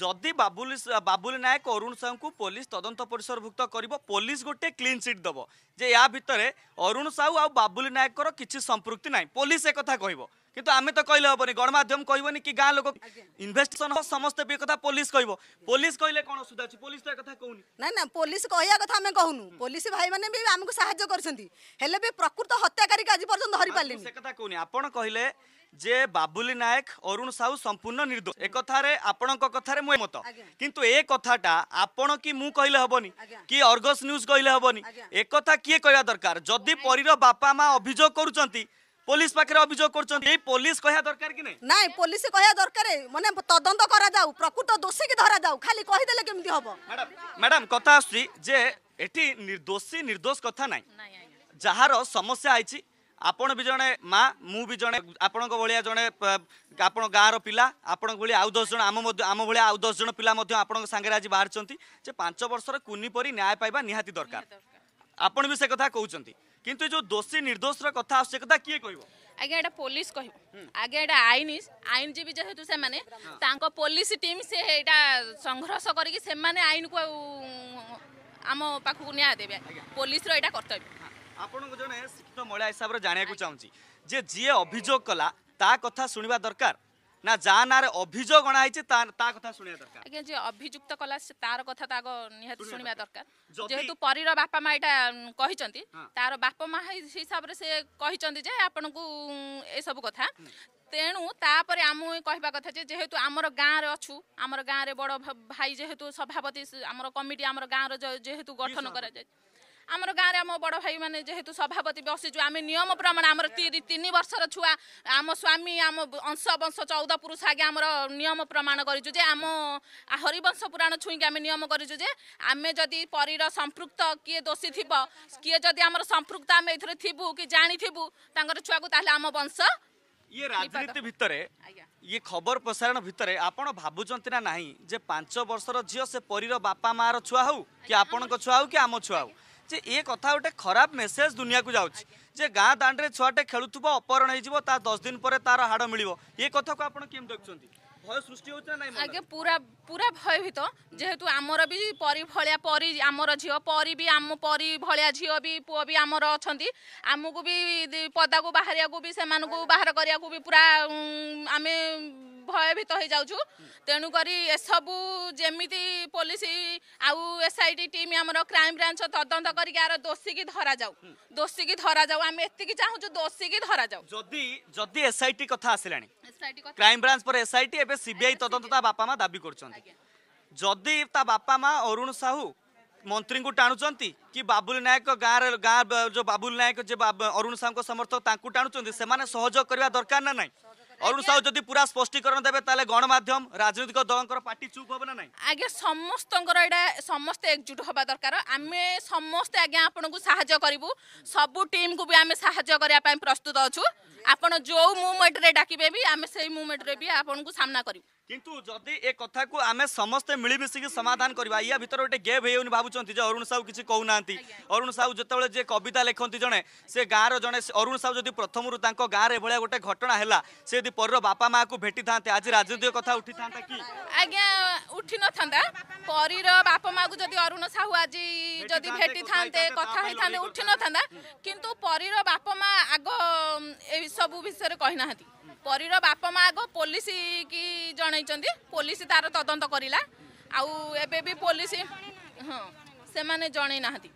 ଯଦି ବାବୁଲି ବାବୁଲି ନାୟକ ଅରୁଣ ସାହୁଙ୍କୁ ପୋଲିସ ତଦନ୍ତ ପରିସରଭୁକ୍ତ କରିବ ପୋଲିସ ଗୋଟିଏ କ୍ଲିନ୍ ସିଟ୍ ଦେବ ଯେ ୟା ଭିତରେ ଅରୁଣ ସାହୁ ଆଉ ବାବୁଲି ନାୟକର କିଛି ସମ୍ପୃକ୍ତି ନାହିଁ ପୋଲିସ ଏକଥା କହିବ କିନ୍ତୁ ଆମେ ତ କହିଲେ ହବନି ଗଣମାଧ୍ୟମ କହିବନି କି ଗାଁ ଲୋକ ଇନଭେଷ୍ଟିଗେସନ୍ ହବ ସମସ୍ତେ ବି କଥା ପୋଲିସ କହିବ ପୋଲିସ କହିଲେ କ'ଣ ଅସୁବିଧା ଅଛି ପୋଲିସ ତ କଥା କହୁନି ନାଇଁ ନାଇଁ ପୋଲିସ କହିବା କଥା ଆମେ କହୁନୁ ପୋଲିସ ଭାଇମାନେ ବି ଆମକୁ ସାହାଯ୍ୟ କରିଛନ୍ତି ହେଲେ ବି ପ୍ରକୃତ ହତ୍ୟାକାରୀ ଆଜି ପର୍ଯ୍ୟନ୍ତ ଧରିପାରିଲେନି ସେ କଥା କହୁନି ଆପଣ କହିଲେ যে বাবুলি নায়ক অরুণ সাহু সম্পূর্ণ নির্দোষ এ কথারে আপনার কথার মত কিন্তু এ কথাটা আপন কি মু কহিলে হবনি কি অর্গস নিউজ কহিলে হবনি এ কথা কিয়ে কহিবা দরকার যদি পরীর বাপা মা অভিযোগ করছেন পুলিশ পাখে অভিযোগ করছেন এই পুলিশ কহা দরকার কি না পুলিশ কহা দরকার মানে তদন্ত করা যাও প্রকৃত দোষী কি ধরা যাও খালি কহিদেলে কেমতি হব ম্যাডাম কথা আসছি যে এটি নির্দোষী নির্দোষ কথা নাই যাহার সমস্যা আইছি ଆପଣ ବି ଜଣେ ମା ମୁଁ ବି ଜଣେ ଆପଣଙ୍କ ଭଳିଆ ଜଣେ ଆପଣ ଗାଁର ପିଲା ଆପଣଙ୍କ ଭଳି ଆଉ ଦଶ ଜଣ ଆମ ମଧ୍ୟ ଆମ ଭଳିଆ ଆଉ ଦଶ ଜଣ ପିଲା ମଧ୍ୟ ଆପଣଙ୍କ ସାଙ୍ଗରେ ଆଜି ବାହାରିଛନ୍ତି ଯେ ପାଞ୍ଚ ବର୍ଷର କୁନି ପରି ନ୍ୟାୟ ପାଇବା ନିହାତି ଦରକାର ଆପଣ ବି ସେ କଥା କହୁଛନ୍ତି କିନ୍ତୁ ଏ ଯେଉଁ ଦୋଷୀ ନିର୍ଦ୍ଦୋଷର କଥା ଆସୁଛି ସେ କଥା କିଏ କହିବ ଆଜ୍ଞା ଏଇଟା ପୋଲିସ କହିବ ଆଜ୍ଞା ଏଇଟା ଆଇନ ଆଇନଜୀବୀ ଯେହେତୁ ସେମାନେ ତାଙ୍କ ପୋଲିସ ଟିମ୍ ସେ ଏଇଟା ସଂଘର୍ଷ କରିକି ସେମାନେ ଆଇନକୁ ଆମ ପାଖକୁ ନିଆଁ ଦେବେ ପୋଲିସର ଏଇଟା କର୍ତ୍ତବ୍ୟ ଆପଣଙ୍କୁ ଜଣେ ଶିକ୍ଷିତ ମହିଳା ହିସାବରେ ଜାଣିବାକୁ ଚାହୁଁଛି ଯେ ଯିଏ ଅଭିଯୋଗ କଲା ତା କଥା ଶୁଣିବା ଦରକାର ନା ଯାହା ନାଁରେ ଅଭିଯୋଗ ଅଣାହେଇଛି ତା କଥା ଶୁଣିବା ଦରକାର ଆଜ୍ଞା ଯିଏ ଅଭିଯୁକ୍ତ କଲା ତାର କଥା ତା ନିହାତି ଶୁଣିବା ଦରକାର ଯେହେତୁ ପରୀର ବାପା ମା ଏଇଟା କହିଛନ୍ତି ତାର ବାପା ମା ହିସାବରେ ସେ କହିଛନ୍ତି ଯେ ଆପଣଙ୍କୁ ଏସବୁ କଥା ତେଣୁ ତାପରେ ଆମେ କହିବା କଥା ଯେ ଯେହେତୁ ଆମର ଗାଁରେ ଅଛୁ ଆମର ଗାଁରେ ବଡ଼ ଭାଇ ଯେହେତୁ ସଭାପତି ଆମର କମିଟି ଆମର ଗାଁର ଯେହେତୁ ଗଠନ କରାଯାଇଛି अब गाँडो आम बड भाइ सभापति बसिछु अनि नियम प्रमाण तीन वर्ष र स्वामी आम अंश वंश चौध पुरुष आज नियम प्रमाण गरिचु आहरी वंश पुरा छुइँक नियम गरि आम परीर सम्पृक्त कि दोषी थी कि वंश ये राजनीति छुवा ये खबर प्रसारण भित्र आँच बर्ष र झिर बापा माुवा যে ଏ କଥା ଗୋଟେ ଖରାପ ମେସେଜ୍ ଦୁନିଆକୁ ଯାଉଛି ଯେ ଗାଁ ଦାଣ୍ଡରେ ଛୁଆଟେ ଖେଳୁଥିବ ଅପହରଣ ହେଇଯିବ ତା ଦଶ ଦିନ ପରେ ତାର ହାଡ଼ ମିଳିବ ଏ କଥାକୁ ଆପଣ କେମିତି ଦେଖୁଛନ୍ତି ভয় সৃষ্টি হচ্ছে আগে পুরা পুরা ভয়ভীত যেহেতু আমার বি পরি ভলিয়া পরি আমার ঝিও পরি বি আম পরি ভলিয়া ঝিও বি পুয় বি আমার অনেক আমি বি পদাকু বাহারিয়াকু বাহার করা পুরা আমি ଭୟଭୀତ ହେଇଯାଉଛୁ ତେଣୁକରି ଏସବୁ ଯେମିତି ପୋଲିସ ଆଉ ଏସ୍ଆଇଟି ଟିମ୍ ଆମର କ୍ରାଇମବ୍ରାଞ୍ଚ ତଦନ୍ତ କରିକି ଆର ଦୋଷୀକି ଧରାଯାଉ ଦୋଷୀକି ଧରାଯାଉ ଆମେ ଏତିକି ଚାହୁଁଛୁ ଦୋଷୀକି ଧରାଯାଉ ଯଦି ଯଦି ଏସ୍ଆଇଟି କଥା ଆସିଲାଣି କ୍ରାଇମବ୍ରାଞ୍ଚ ପରେ ଏସ୍ଆଇଟି ଏବେ ସିବିଆଇ ତଦନ୍ତ ତା ବାପା ମା ଦାବି କରୁଛନ୍ତି ଯଦି ତା ବାପା ମା ଅରୁଣ ସାହୁ ମନ୍ତ୍ରୀଙ୍କୁ ଟାଣୁଛନ୍ତି କି ବାବୁଲି ନାୟକ ଗାଁରେ ଗାଁ ଯେଉଁ ବାବୁଲି ନାୟକ ଯେ ଅରୁଣ ସାହୁଙ୍କ ସମର୍ଥକ ତାଙ୍କୁ ଟାଣୁଛନ୍ତି ସେମାନେ ସହଯୋଗ କରିବା ଦରକାର ନା ନାହିଁ ଅରୁଣ ସାହୁ ଯଦି ପୁରା ସ୍ପଷ୍ଟୀକରଣ ଦେବେ ତାହେଲେ ଗଣମାଧ୍ୟମ ରାଜନୈତିକ ଦଳଙ୍କର ପାର୍ଟି ଚୁପ୍ ହବ ନା ନାହିଁ ଆଜ୍ଞା ସମସ୍ତଙ୍କର ଏଇଟା ସମସ୍ତେ ଏକଜୁଟ ହବା ଦରକାର ଆମେ ସମସ୍ତେ ଆଜ୍ଞା ଆପଣଙ୍କୁ ସାହାଯ୍ୟ କରିବୁ ସବୁ ଟିମ୍କୁ ବି ଆମେ ସାହାଯ୍ୟ କରିବା ପାଇଁ ପ୍ରସ୍ତୁତ ଅଛୁ ଆପଣ ଯେଉଁ ମୁଭମେଣ୍ଟରେ ଡାକିବେ ବି ଆମେ ସେଇ ମୁଭମେଣ୍ଟରେ ବି ଆପଣଙ୍କୁ ସାମ୍ନା କରିବୁ କିନ୍ତୁ ଯଦି ଏ କଥାକୁ ଆମେ ସମସ୍ତେ ମିଳିମିଶିକି ସମାଧାନ କରିବା ୟା ଭିତରେ ଗୋଟେ ଗେପ୍ ହେଇଯାଉନି ଭାବୁଛନ୍ତି ଯେ ଅରୁଣ ସାହୁ କିଛି କହୁନାହାନ୍ତି ଅରୁଣ ସାହୁ ଯେତେବେଳେ ଯିଏ କବିତା ଲେଖନ୍ତି ଜଣେ ସେ ଗାଁର ଜଣେ ଅରୁଣ ସାହୁ ଯଦି ପ୍ରଥମରୁ ତାଙ୍କ ଗାଁରେ ଏଭଳିଆ ଗୋଟେ ଘଟଣା ହେଲା ସେ ଯଦି ପରର ବାପା ମାଆକୁ ଭେଟିଥାନ୍ତେ ଆଜି ରାଜନୈତିକ କଥା ଉଠିଥାନ୍ତା କି ଆଜ୍ଞା ଉଠିନଥାନ୍ତା ପରୀର ବାପା ମାଆକୁ ଯଦି ଅରୁଣ ସାହୁ ଆଜି ଯଦି ଭେଟିଥାନ୍ତେ କଥା ହେଇଥାନ୍ତେ ଉଠିନଥାନ୍ତା କିନ୍ତୁ ପରୀର ବାପା ମାଆ ଆଗ ଏଇ ସବୁ ବିଷୟରେ କହିନାହାନ୍ତି ପରୀର ବାପା ମା ଆଗ ପୋଲିସ କି ଜଣାଇଛନ୍ତି ପୋଲିସ ତାର ତଦନ୍ତ କରିଲା ଆଉ ଏବେ ବି ପୋଲିସ ହଁ ସେମାନେ ଜଣେଇ ନାହାନ୍ତି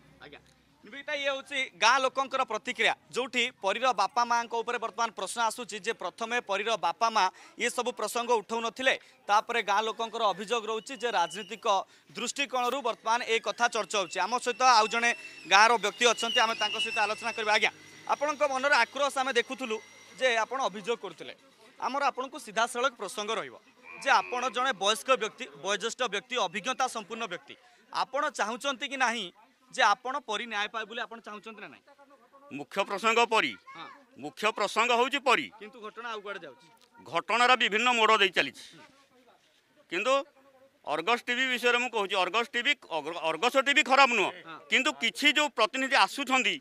ନିବେଦିତା ଇଏ ହେଉଛି ଗାଁ ଲୋକଙ୍କର ପ୍ରତିକ୍ରିୟା ଯେଉଁଠି ପରୀର ବାପା ମାଆଙ୍କ ଉପରେ ବର୍ତ୍ତମାନ ପ୍ରଶ୍ନ ଆସୁଛି ଯେ ପ୍ରଥମେ ପରୀର ବାପା ମାଆ ଇଏ ସବୁ ପ୍ରସଙ୍ଗ ଉଠାଉନଥିଲେ ତାପରେ ଗାଁ ଲୋକଙ୍କର ଅଭିଯୋଗ ରହୁଛି ଯେ ରାଜନୈତିକ ଦୃଷ୍ଟିକୋଣରୁ ବର୍ତ୍ତମାନ ଏ କଥା ଚର୍ଚ୍ଚା ହେଉଛି ଆମ ସହିତ ଆଉ ଜଣେ ଗାଁର ବ୍ୟକ୍ତି ଅଛନ୍ତି ଆମେ ତାଙ୍କ ସହିତ ଆଲୋଚନା କରିବା ଆଜ୍ଞା ଆପଣଙ୍କ ମନରେ ଆକ୍ରୋଶ ଆମେ ଦେଖୁଥିଲୁ ଯେ ଆପଣ ଅଭିଯୋଗ କରୁଥିଲେ ଆମର ଆପଣଙ୍କୁ ସିଧାସଳଖ ପ୍ରସଙ୍ଗ ରହିବ ଯେ ଆପଣ ଜଣେ ବୟସ୍କ ବ୍ୟକ୍ତି ବୟୋଜ୍ୟେଷ୍ଠ ବ୍ୟକ୍ତି ଅଭିଜ୍ଞତା ସମ୍ପୂର୍ଣ୍ଣ ବ୍ୟକ୍ତି ଆପଣ ଚାହୁଁଛନ୍ତି କି ନାହିଁ ଯେ ଆପଣ ପରି ନ୍ୟାୟ ପାଏ ବୋଲି ଆପଣ ଚାହୁଁଛନ୍ତି ନା ନାହିଁ ମୁଖ୍ୟ ପ୍ରସଙ୍ଗ ପରି ମୁଖ୍ୟ ପ୍ରସଙ୍ଗ ହେଉଛି ପରି କିନ୍ତୁ ଘଟଣା ଆଉ କୁଆଡ଼େ ଯାଉଛି ଘଟଣାର ବିଭିନ୍ନ ମୋଡ଼ ଦେଇ ଚାଲିଛି କିନ୍ତୁ ଅର୍ଗସ୍ ଟିଭି ବିଷୟରେ ମୁଁ କହୁଛି ଅର୍ଗସ୍ ଟିଭି ଅର୍ଗସ ଟିଭି ଖରାପ ନୁହଁ କିନ୍ତୁ କିଛି ଯେଉଁ ପ୍ରତିନିଧି ଆସୁଛନ୍ତି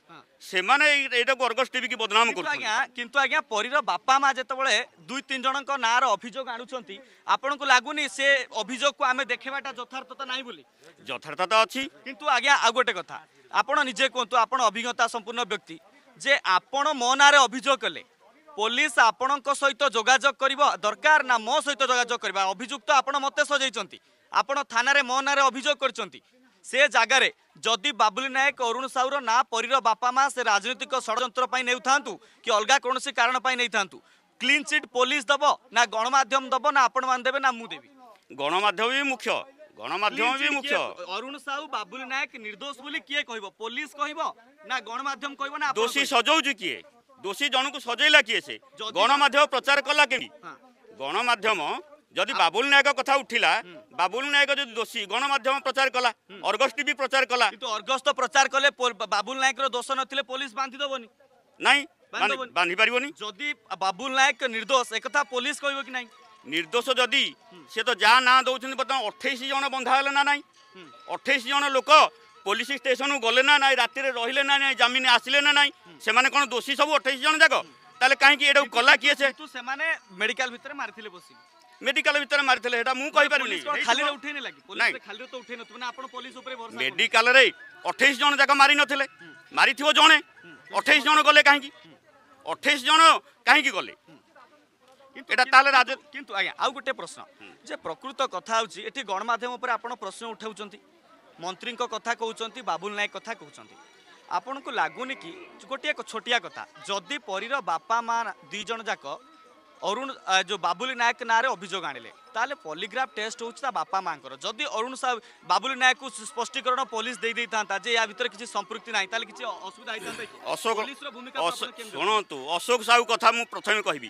ସେମାନେ ଏଇଟାକୁ ଅର୍ଗସ ଟିଭିକି ବଦନାମ କରୁଛନ୍ତି ଆଜ୍ଞା କିନ୍ତୁ ଆଜ୍ଞା ପରୀର ବାପା ମା ଯେତେବେଳେ ଦୁଇ ତିନି ଜଣଙ୍କ ନାଁର ଅଭିଯୋଗ ଆଣୁଛନ୍ତି ଆପଣଙ୍କୁ ଲାଗୁନି ସେ ଅଭିଯୋଗକୁ ଆମେ ଦେଖେଇବାଟା ଯଥାର୍ଥତା ନାହିଁ ବୋଲି ଯଥାର୍ଥତା ଅଛି କିନ୍ତୁ ଆଜ୍ଞା ଆଉ ଗୋଟେ କଥା ଆପଣ ନିଜେ କୁହନ୍ତୁ ଆପଣ ଅଭିଜ୍ଞତା ସମ୍ପୂର୍ଣ୍ଣ ବ୍ୟକ୍ତି ଯେ ଆପଣ ମୋ ନାଁରେ ଅଭିଯୋଗ କଲେ ପୋଲିସ ଆପଣଙ୍କ ସହିତ ଯୋଗାଯୋଗ କରିବ ଦରକାର ନା ମୋ ସହିତ ଯୋଗାଯୋଗ କରିବା ଅଭିଯୁକ୍ତ ଆପଣ ମୋତେ ସଜେଇଛନ୍ତି ଆପଣ ଥାନାରେ ମୋ ନାଁରେ ଅଭିଯୋଗ କରିଛନ୍ତି ସେ ଜାଗାରେ ଯଦି ବାବୁଲି ନାୟକ ଅରୁଣ ସାହୁର ନାଁ ପରୀର ବାପା ମା ସେ ରାଜନୈତିକ ଷଡ଼ଯନ୍ତ୍ର ପାଇଁ ନେଉଥାନ୍ତୁ କି ଅଲଗା କୌଣସି କାରଣ ପାଇଁ ନେଇଥାନ୍ତୁ କ୍ଲିନ୍ ଚିଟ୍ ପୋଲିସ ଦେବ ନା ଗଣମାଧ୍ୟମ ଦେବ ନା ଆପଣମାନେ ଦେବେ ନା ମୁଁ ଦେବି ଗଣମାଧ୍ୟମ ବି ମୁଖ୍ୟ ଗଣମାଧ୍ୟମ ବି ମୁଖ୍ୟ ଅରୁଣ ସାହୁ ବାବୁଲି ନାୟକ ନିର୍ଦ୍ଦୋଷ ବୋଲି କିଏ କହିବ ପୋଲିସ କହିବ ନା ଗଣମାଧ୍ୟମ କହିବ ନା ଦୋଷୀ ସଜଉଛି କିଏ ଦୋଷୀ ଜଣକୁ ସଜେଇଲା କିଏ ସେ ଗଣମାଧ୍ୟମ ପ୍ରଚାର କଲା କେମିତି ଗଣମାଧ୍ୟମ যদি বাবুল নায়ক কথা উঠিলা বাবুল নায়ক যদি দোষী গণমাধ্যম প্রচার কলা অর্গস টিভি প্রচার কলা কিন্তু অর্গস তো প্রচার কলে বাবুল নায়ক দোষ নথিলে পুলিশ বাঁধি দেবনি নাই বাঁধি পারিবনি যদি বাবুল নায়ক নির্দোষ একথা পুলিশ কইব কি নাই নির্দোষ যদি সে তো যা না দৌঁছেন বর্তমান অঠেইশ জন বন্ধা হলে না নাই অঠেইশ জন লোক পুলিশ স্টেশন গলে না নাই রাতে রহিলে না নাই জামিন আসলে না নাই সে কোন দোষী সব অঠেইশ জন যাক তাহলে কাহিকি এটা কলা কিয়ে সে সেমানে মেডিকাল ভিতরে মারিলে বসি মেডিকাল ভিতরে মারিলে এটা মু কইপারিনি খালি উঠেনি লাগি পুলিশ খালি তো উঠেই নথু মানে আপন পুলিশ উপরে ভরসা মেডিকাল রে 28 জন যাক মারি নথিলে মারিথিব জনে 28 জন গলে কাহিকি 28 জন কাহিকি গলে এটা তাহলে রাজ কিন্তু আজ্ঞা আউ গোটে প্রশ্ন যে প্রকৃত কথা হচ্ছে এটি গণমাধ্যম উপরে আপনার প্রশ্ন উঠাউছেন মন্ত্রীঙ্ কথা কৌন বাবুল নায়ক কথা কৌন আপনার লাগুনি কি গোটিয়ে ছোটিয়া কথা যদি পরীর বাপা মা দুইজন যাক ଅରୁଣ ଯେଉଁ ବାବୁଲି ନାୟକ ନାଁରେ ଅଭିଯୋଗ ଆଣିଲେ ତାହେଲେ ପଲିଗ୍ରାଫ ଟେଷ୍ଟ ହେଉଛି ତା ବାପା ମାଆଙ୍କର ଯଦି ଅରୁଣ ସାହୁ ବାବୁଲି ନାୟକକୁ ସ୍ପଷ୍ଟୀକରଣ ପୋଲିସ ଦେଇଦେଇଥାନ୍ତା ଯେ ୟା ଭିତରେ କିଛି ସମ୍ପୃକ୍ତି ନାହିଁ ତାହେଲେ କିଛି ଅସୁବିଧା ହେଇଥାନ୍ତା ଅଶୋକ ଶୁଣନ୍ତୁ ଅଶୋକ ସାହୁ କଥା ମୁଁ ପ୍ରଥମେ କହିବି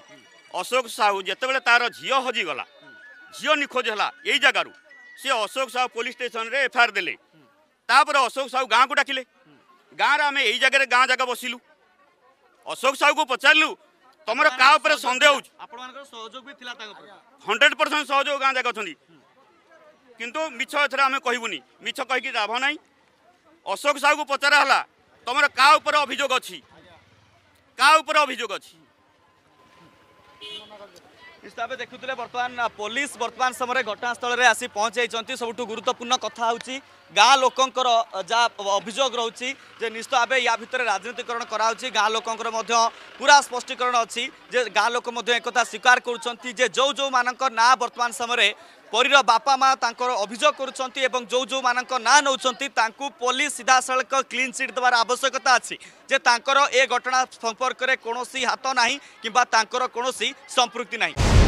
ଅଶୋକ ସାହୁ ଯେତେବେଳେ ତାର ଝିଅ ହଜିଗଲା ଝିଅ ନିଖୋଜ ହେଲା ଏଇ ଜାଗାରୁ ସିଏ ଅଶୋକ ସାହୁ ପୋଲିସ ଷ୍ଟେସନରେ ଏଫଆଇଆର ଦେଲେ ତାପରେ ଅଶୋକ ସାହୁ ଗାଁକୁ ଡାକିଲେ ଗାଁରେ ଆମେ ଏଇ ଜାଗାରେ ଗାଁ ଜାଗା ବସିଲୁ ଅଶୋକ ସାହୁକୁ ପଚାରିଲୁ ତମର କାହା ଉପରେ ସନ୍ଦେହ ହଉଛି ହଣ୍ଡ୍ରେଡ୍ ପରସେଣ୍ଟ ସହଯୋଗ ଗାଁ ଯାକ ଅଛନ୍ତି କିନ୍ତୁ ମିଛ ଏଥିରେ ଆମେ କହିବୁନି ମିଛ କହିକି ଲାଭ ନାହିଁ ଅଶୋକ ସାହୁକୁ ପଚରା ହେଲା ତମର କାହା ଉପରେ ଅଭିଯୋଗ ଅଛି କାହା ଉପରେ ଅଭିଯୋଗ ଅଛି ଇସ୍ତାବେ ଦେଖୁଥିଲେ ବର୍ତ୍ତମାନ ପୋଲିସ ବର୍ତ୍ତମାନ ସମୟରେ ଘଟଣାସ୍ଥଳରେ ଆସି ପହଞ୍ଚାଇଛନ୍ତି ସବୁଠୁ ଗୁରୁତ୍ୱପୂର୍ଣ୍ଣ କଥା ହେଉଛି ଗାଁ ଲୋକଙ୍କର ଯାହା ଅଭିଯୋଗ ରହୁଛି ଯେ ନିଶ୍ଚିତ ଭାବେ ୟା ଭିତରେ ରାଜନୀତିକରଣ କରାହେଉଛି ଗାଁ ଲୋକଙ୍କର ମଧ୍ୟ ପୁରା ସ୍ପଷ୍ଟୀକରଣ ଅଛି ଯେ ଗାଁ ଲୋକ ମଧ୍ୟ ଏକଥା ସ୍ୱୀକାର କରୁଛନ୍ତି ଯେ ଯେଉଁ ଯେଉଁମାନଙ୍କ ନାଁ ବର୍ତ୍ତମାନ ସମୟରେ ପରୀର ବାପା ମା ତାଙ୍କର ଅଭିଯୋଗ କରୁଛନ୍ତି ଏବଂ ଯେଉଁ ଯେଉଁମାନଙ୍କ ନାଁ ନେଉଛନ୍ତି ତାଙ୍କୁ ପୋଲିସ ସିଧାସଳଖ କ୍ଲିନ୍ ସିଟ୍ ଦେବାର ଆବଶ୍ୟକତା ଅଛି ଯେ ତାଙ୍କର ଏ ଘଟଣା ସମ୍ପର୍କରେ କୌଣସି ହାତ ନାହିଁ କିମ୍ବା ତାଙ୍କର କୌଣସି ସମ୍ପୃକ୍ତି ନାହିଁ